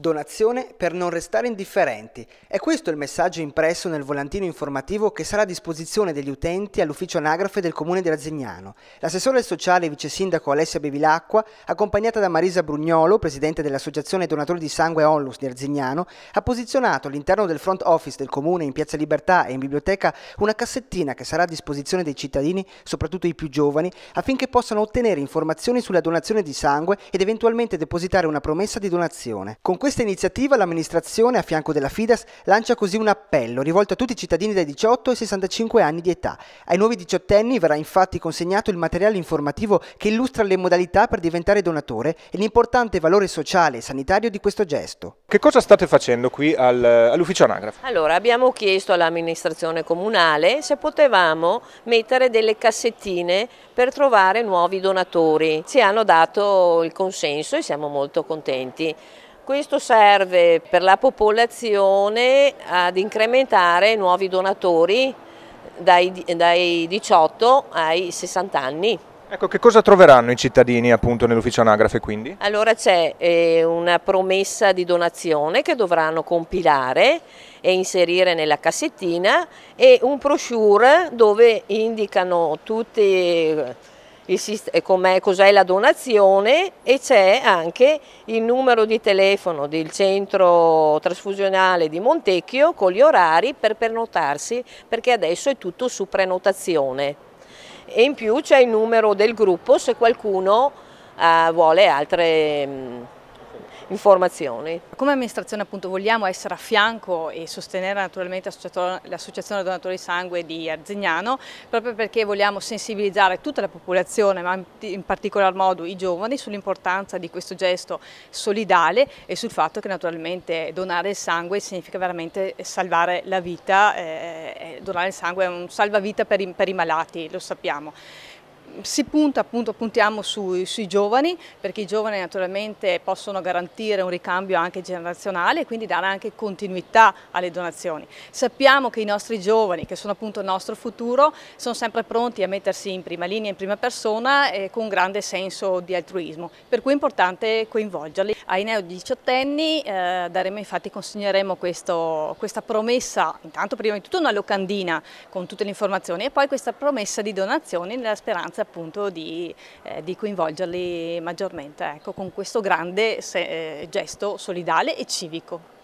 Donazione per non restare indifferenti. È questo il messaggio impresso nel volantino informativo che sarà a disposizione degli utenti all'ufficio anagrafe del comune di Razzignano. L'assessore sociale e vice sindaco Alessia Bevilacqua, accompagnata da Marisa Brugnolo, presidente dell'associazione Donatori di Sangue Onlus di Razzignano, ha posizionato all'interno del front office del comune in Piazza Libertà e in biblioteca una cassettina che sarà a disposizione dei cittadini, soprattutto i più giovani, affinché possano ottenere informazioni sulla donazione di sangue ed eventualmente depositare una promessa di donazione. Con questo questa iniziativa l'amministrazione a fianco della Fidas lancia così un appello rivolto a tutti i cittadini dai 18 ai 65 anni di età. Ai nuovi 18 anni verrà infatti consegnato il materiale informativo che illustra le modalità per diventare donatore e l'importante valore sociale e sanitario di questo gesto. Che cosa state facendo qui al, all'ufficio anagrafe? Allora abbiamo chiesto all'amministrazione comunale se potevamo mettere delle cassettine per trovare nuovi donatori. Ci hanno dato il consenso e siamo molto contenti. Questo serve per la popolazione ad incrementare nuovi donatori dai, dai 18 ai 60 anni. Ecco, che cosa troveranno i cittadini appunto nell'ufficio anagrafe quindi? Allora c'è eh, una promessa di donazione che dovranno compilare e inserire nella cassettina e un brochure dove indicano tutti cos'è la donazione e c'è anche il numero di telefono del centro trasfusionale di Montecchio con gli orari per prenotarsi perché adesso è tutto su prenotazione e in più c'è il numero del gruppo se qualcuno eh, vuole altre informazioni. Come amministrazione appunto vogliamo essere a fianco e sostenere naturalmente l'associazione donatori sangue di Arzignano proprio perché vogliamo sensibilizzare tutta la popolazione ma in particolar modo i giovani sull'importanza di questo gesto solidale e sul fatto che naturalmente donare il sangue significa veramente salvare la vita, eh, eh donare il sangue è un salvavita per i, per i malati, lo sappiamo si punta appunto, puntiamo sui, sui, giovani perché i giovani naturalmente possono garantire un ricambio anche generazionale e quindi dare anche continuità alle donazioni. Sappiamo che i nostri giovani che sono appunto il nostro futuro sono sempre pronti a mettersi in prima linea, in prima persona e con un grande senso di altruismo per cui è importante coinvolgerli. Ai neo diciottenni eh, daremo infatti consegneremo questo, questa promessa intanto prima di tutto una locandina con tutte le informazioni e poi questa promessa di donazioni nella speranza l'esigenza appunto di, eh, di coinvolgerli maggiormente ecco, con questo grande se, eh, gesto solidale e civico.